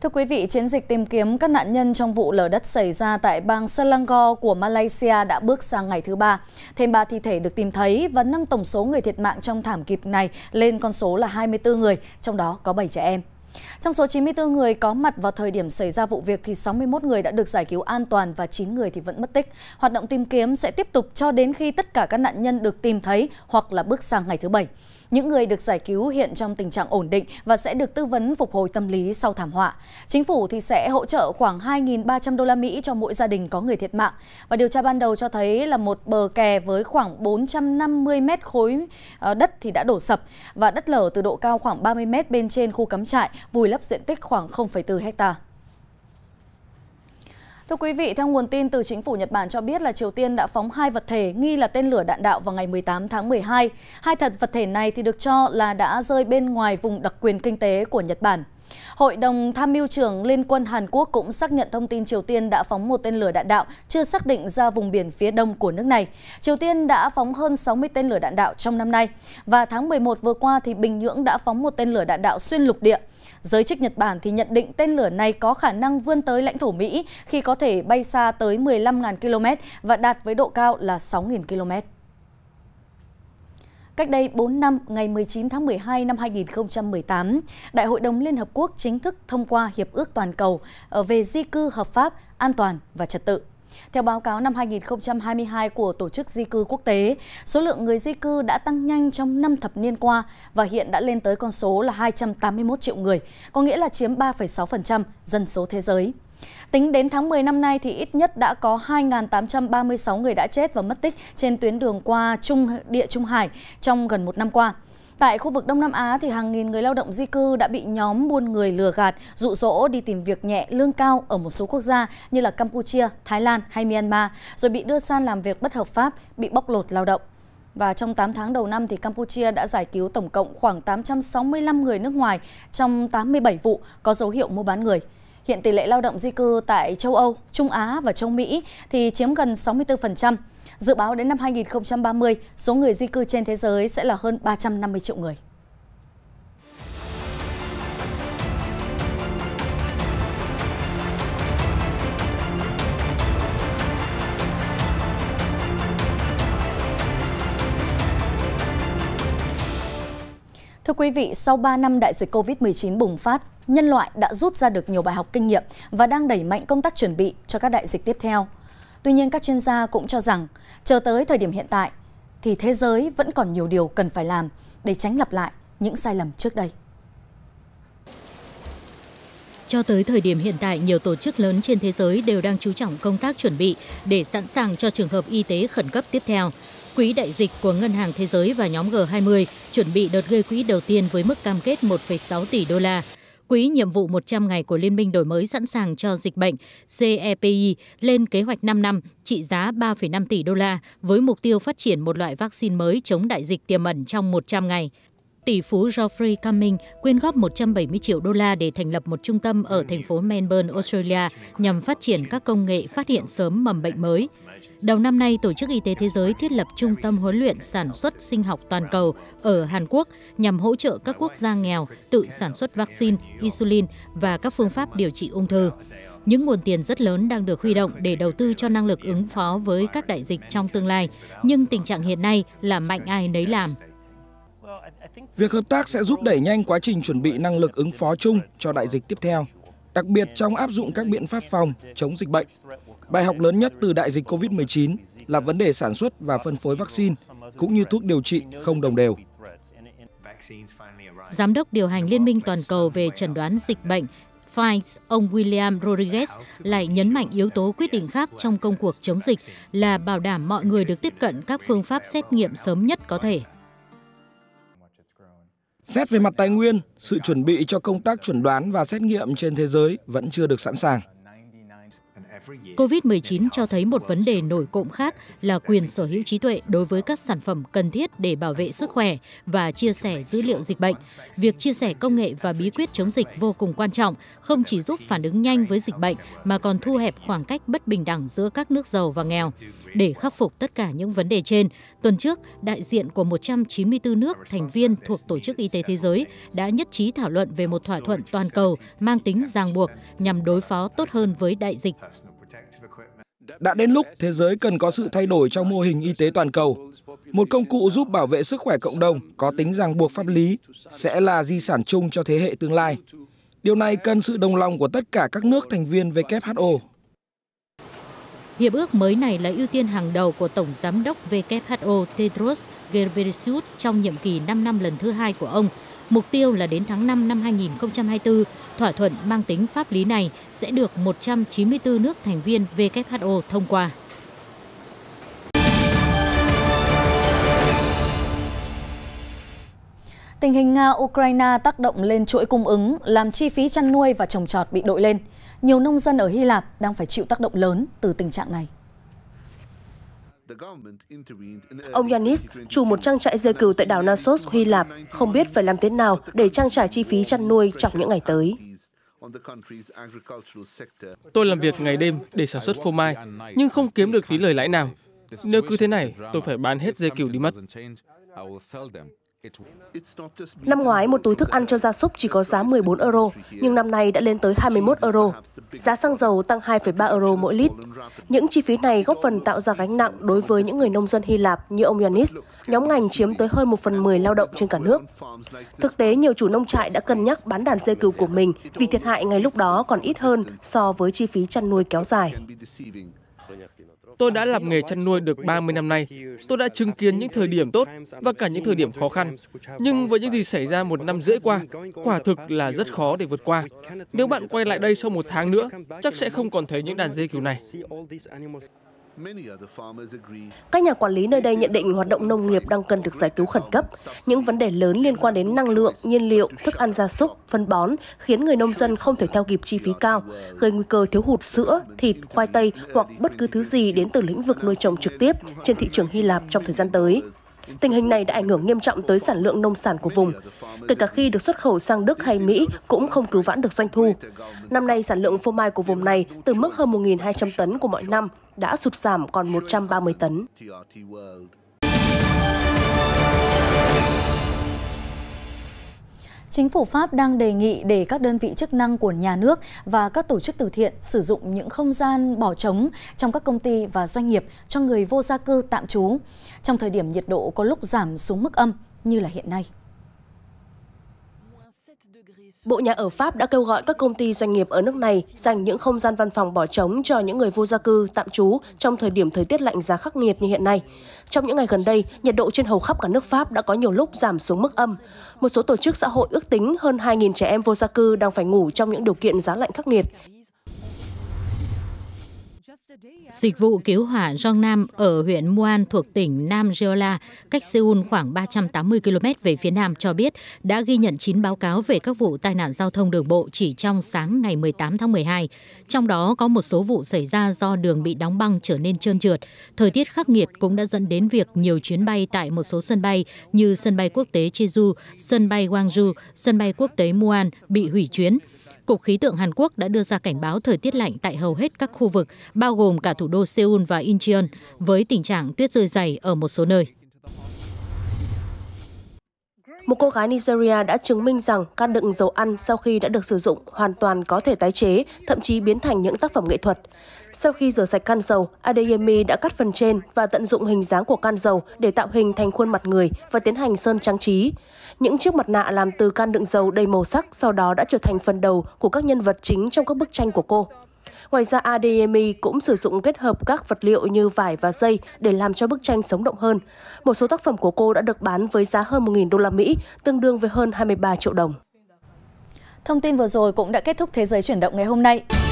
Thưa quý vị, chiến dịch tìm kiếm các nạn nhân trong vụ lở đất xảy ra tại bang Selangor của Malaysia đã bước sang ngày thứ ba. Thêm 3 thi thể được tìm thấy và nâng tổng số người thiệt mạng trong thảm kịch này lên con số là 24 người, trong đó có 7 trẻ em. Trong số 94 người có mặt vào thời điểm xảy ra vụ việc thì 61 người đã được giải cứu an toàn và 9 người thì vẫn mất tích. Hoạt động tìm kiếm sẽ tiếp tục cho đến khi tất cả các nạn nhân được tìm thấy hoặc là bước sang ngày thứ bảy. Những người được giải cứu hiện trong tình trạng ổn định và sẽ được tư vấn phục hồi tâm lý sau thảm họa. Chính phủ thì sẽ hỗ trợ khoảng 2.300 đô la Mỹ cho mỗi gia đình có người thiệt mạng. Và điều tra ban đầu cho thấy là một bờ kè với khoảng 450 mét khối ờ, đất thì đã đổ sập và đất lở từ độ cao khoảng 30 mét bên trên khu cắm trại vùi lấp lấp diện tích khoảng 0,4 hectare. Thưa quý vị, theo nguồn tin từ chính phủ Nhật Bản cho biết là Triều Tiên đã phóng hai vật thể nghi là tên lửa đạn đạo vào ngày 18 tháng 12. Hai thật vật thể này thì được cho là đã rơi bên ngoài vùng đặc quyền kinh tế của Nhật Bản. Hội đồng tham mưu trưởng Liên quân Hàn Quốc cũng xác nhận thông tin Triều Tiên đã phóng một tên lửa đạn đạo chưa xác định ra vùng biển phía đông của nước này. Triều Tiên đã phóng hơn 60 tên lửa đạn đạo trong năm nay và tháng 11 vừa qua thì Bình Nhưỡng đã phóng một tên lửa đạn đạo xuyên lục địa. Giới chức Nhật Bản thì nhận định tên lửa này có khả năng vươn tới lãnh thổ Mỹ khi có thể bay xa tới 15.000 km và đạt với độ cao là 6.000 km. Cách đây 4 năm, ngày 19 tháng 12 năm 2018, Đại hội đồng Liên Hợp Quốc chính thức thông qua Hiệp ước Toàn cầu ờ, về di cư hợp pháp, an toàn và trật tự. Theo báo cáo năm 2022 của Tổ chức Di cư Quốc tế, số lượng người di cư đã tăng nhanh trong 5 thập niên qua và hiện đã lên tới con số là 281 triệu người, có nghĩa là chiếm 3,6% dân số thế giới. Tính đến tháng 10 năm nay thì ít nhất đã có 2.836 người đã chết và mất tích trên tuyến đường qua Trung địa Trung Hải trong gần một năm qua. Tại khu vực Đông Nam Á thì hàng nghìn người lao động di cư đã bị nhóm buôn người lừa gạt, dụ dỗ đi tìm việc nhẹ lương cao ở một số quốc gia như là Campuchia, Thái Lan hay Myanmar rồi bị đưa sang làm việc bất hợp pháp, bị bóc lột lao động. Và trong 8 tháng đầu năm thì Campuchia đã giải cứu tổng cộng khoảng 865 người nước ngoài trong 87 vụ có dấu hiệu mua bán người hiện tỷ lệ lao động di cư tại châu Âu, Trung Á và châu Mỹ thì chiếm gần 64%. Dự báo đến năm 2030, số người di cư trên thế giới sẽ là hơn 350 triệu người. Thưa quý vị, sau 3 năm đại dịch COVID-19 bùng phát, nhân loại đã rút ra được nhiều bài học kinh nghiệm và đang đẩy mạnh công tác chuẩn bị cho các đại dịch tiếp theo. Tuy nhiên các chuyên gia cũng cho rằng, chờ tới thời điểm hiện tại thì thế giới vẫn còn nhiều điều cần phải làm để tránh lặp lại những sai lầm trước đây. Cho tới thời điểm hiện tại, nhiều tổ chức lớn trên thế giới đều đang chú trọng công tác chuẩn bị để sẵn sàng cho trường hợp y tế khẩn cấp tiếp theo. Quỹ đại dịch của Ngân hàng Thế giới và nhóm G20 chuẩn bị đợt gây quỹ đầu tiên với mức cam kết 1,6 tỷ đô la Quỹ nhiệm vụ 100 ngày của Liên minh đổi mới sẵn sàng cho dịch bệnh CEPI lên kế hoạch 5 năm trị giá 3,5 tỷ đô la với mục tiêu phát triển một loại vaccine mới chống đại dịch tiềm ẩn trong 100 ngày tỷ phú Geoffrey Cumming quyên góp 170 triệu đô la để thành lập một trung tâm ở thành phố Melbourne, Australia nhằm phát triển các công nghệ phát hiện sớm mầm bệnh mới. Đầu năm nay, Tổ chức Y tế Thế giới thiết lập Trung tâm huấn luyện sản xuất sinh học toàn cầu ở Hàn Quốc nhằm hỗ trợ các quốc gia nghèo tự sản xuất vaccine, insulin và các phương pháp điều trị ung thư. Những nguồn tiền rất lớn đang được huy động để đầu tư cho năng lực ứng phó với các đại dịch trong tương lai, nhưng tình trạng hiện nay là mạnh ai nấy làm. Việc hợp tác sẽ giúp đẩy nhanh quá trình chuẩn bị năng lực ứng phó chung cho đại dịch tiếp theo, đặc biệt trong áp dụng các biện pháp phòng chống dịch bệnh. Bài học lớn nhất từ đại dịch COVID-19 là vấn đề sản xuất và phân phối vaccine, cũng như thuốc điều trị không đồng đều. Giám đốc điều hành Liên minh toàn cầu về chẩn đoán dịch bệnh Files, ông William Rodriguez lại nhấn mạnh yếu tố quyết định khác trong công cuộc chống dịch là bảo đảm mọi người được tiếp cận các phương pháp xét nghiệm sớm nhất có thể. Xét về mặt tài nguyên, sự chuẩn bị cho công tác chuẩn đoán và xét nghiệm trên thế giới vẫn chưa được sẵn sàng. COVID-19 cho thấy một vấn đề nổi cộng khác là quyền sở hữu trí tuệ đối với các sản phẩm cần thiết để bảo vệ sức khỏe và chia sẻ dữ liệu dịch bệnh. Việc chia sẻ công nghệ và bí quyết chống dịch vô cùng quan trọng, không chỉ giúp phản ứng nhanh với dịch bệnh mà còn thu hẹp khoảng cách bất bình đẳng giữa các nước giàu và nghèo. Để khắc phục tất cả những vấn đề trên, tuần trước, đại diện của 194 nước thành viên thuộc Tổ chức Y tế Thế giới đã nhất trí thảo luận về một thỏa thuận toàn cầu mang tính ràng buộc nhằm đối phó tốt hơn với đại dịch. Đã đến lúc thế giới cần có sự thay đổi trong mô hình y tế toàn cầu. Một công cụ giúp bảo vệ sức khỏe cộng đồng có tính ràng buộc pháp lý sẽ là di sản chung cho thế hệ tương lai. Điều này cần sự đồng lòng của tất cả các nước thành viên WHO. Hiệp ước mới này là ưu tiên hàng đầu của Tổng Giám đốc WHO Tedros Ghebreyesus trong nhiệm kỳ 5 năm lần thứ hai của ông, Mục tiêu là đến tháng 5 năm 2024, thỏa thuận mang tính pháp lý này sẽ được 194 nước thành viên WHO thông qua. Tình hình Nga-Ukraine tác động lên chuỗi cung ứng, làm chi phí chăn nuôi và trồng trọt bị đội lên. Nhiều nông dân ở Hy Lạp đang phải chịu tác động lớn từ tình trạng này. Ông Yanis, chủ một trang trại dê cừu tại đảo Nasos, Hy Lạp, không biết phải làm thế nào để trang trải chi phí chăn nuôi trong những ngày tới. Tôi làm việc ngày đêm để sản xuất phô mai, nhưng không kiếm được tí lời lãi nào. Nếu cứ thế này, tôi phải bán hết dê cừu đi mất. Năm ngoái, một túi thức ăn cho gia súc chỉ có giá 14 euro, nhưng năm nay đã lên tới 21 euro. Giá xăng dầu tăng 2,3 euro mỗi lít. Những chi phí này góp phần tạo ra gánh nặng đối với những người nông dân Hy Lạp như ông Yanis, nhóm ngành chiếm tới hơn 1 phần 10 lao động trên cả nước. Thực tế, nhiều chủ nông trại đã cân nhắc bán đàn dê cừu của mình vì thiệt hại ngay lúc đó còn ít hơn so với chi phí chăn nuôi kéo dài. Tôi đã làm nghề chăn nuôi được 30 năm nay. Tôi đã chứng kiến những thời điểm tốt và cả những thời điểm khó khăn. Nhưng với những gì xảy ra một năm rưỡi qua, quả thực là rất khó để vượt qua. Nếu bạn quay lại đây sau một tháng nữa, chắc sẽ không còn thấy những đàn dê kiểu này. Các nhà quản lý nơi đây nhận định hoạt động nông nghiệp đang cần được giải cứu khẩn cấp. Những vấn đề lớn liên quan đến năng lượng, nhiên liệu, thức ăn gia súc, phân bón khiến người nông dân không thể theo kịp chi phí cao, gây nguy cơ thiếu hụt sữa, thịt, khoai tây hoặc bất cứ thứ gì đến từ lĩnh vực nuôi trồng trực tiếp trên thị trường Hy Lạp trong thời gian tới. Tình hình này đã ảnh hưởng nghiêm trọng tới sản lượng nông sản của vùng. Kể cả khi được xuất khẩu sang Đức hay Mỹ cũng không cứu vãn được doanh thu. Năm nay, sản lượng phô mai của vùng này từ mức hơn 1.200 tấn của mọi năm đã sụt giảm còn 130 tấn. Chính phủ Pháp đang đề nghị để các đơn vị chức năng của nhà nước và các tổ chức từ thiện sử dụng những không gian bỏ trống trong các công ty và doanh nghiệp cho người vô gia cư tạm trú trong thời điểm nhiệt độ có lúc giảm xuống mức âm như là hiện nay. Bộ Nhà ở Pháp đã kêu gọi các công ty doanh nghiệp ở nước này dành những không gian văn phòng bỏ trống cho những người vô gia cư tạm trú trong thời điểm thời tiết lạnh giá khắc nghiệt như hiện nay. Trong những ngày gần đây, nhiệt độ trên hầu khắp cả nước Pháp đã có nhiều lúc giảm xuống mức âm. Một số tổ chức xã hội ước tính hơn 2.000 trẻ em vô gia cư đang phải ngủ trong những điều kiện giá lạnh khắc nghiệt. Dịch vụ cứu hỏa Rong Nam ở huyện Muan thuộc tỉnh Nam Jeolla, cách Seoul khoảng 380 km về phía nam cho biết đã ghi nhận 9 báo cáo về các vụ tai nạn giao thông đường bộ chỉ trong sáng ngày 18 tháng 12. Trong đó có một số vụ xảy ra do đường bị đóng băng trở nên trơn trượt. Thời tiết khắc nghiệt cũng đã dẫn đến việc nhiều chuyến bay tại một số sân bay như sân bay quốc tế Jeju, sân bay Gwangju, sân bay quốc tế Muan bị hủy chuyến. Cục Khí tượng Hàn Quốc đã đưa ra cảnh báo thời tiết lạnh tại hầu hết các khu vực, bao gồm cả thủ đô Seoul và Incheon, với tình trạng tuyết rơi dày ở một số nơi một cô gái Nigeria đã chứng minh rằng can đựng dầu ăn sau khi đã được sử dụng hoàn toàn có thể tái chế, thậm chí biến thành những tác phẩm nghệ thuật. Sau khi rửa sạch can dầu, Adeyemi đã cắt phần trên và tận dụng hình dáng của can dầu để tạo hình thành khuôn mặt người và tiến hành sơn trang trí. Những chiếc mặt nạ làm từ can đựng dầu đầy màu sắc sau đó đã trở thành phần đầu của các nhân vật chính trong các bức tranh của cô. Ngoài ra ADMI cũng sử dụng kết hợp các vật liệu như vải và dây để làm cho bức tranh sống động hơn. Một số tác phẩm của cô đã được bán với giá hơn 1.000 đô la Mỹ, tương đương với hơn 23 triệu đồng. Thông tin vừa rồi cũng đã kết thúc Thế giới chuyển động ngày hôm nay.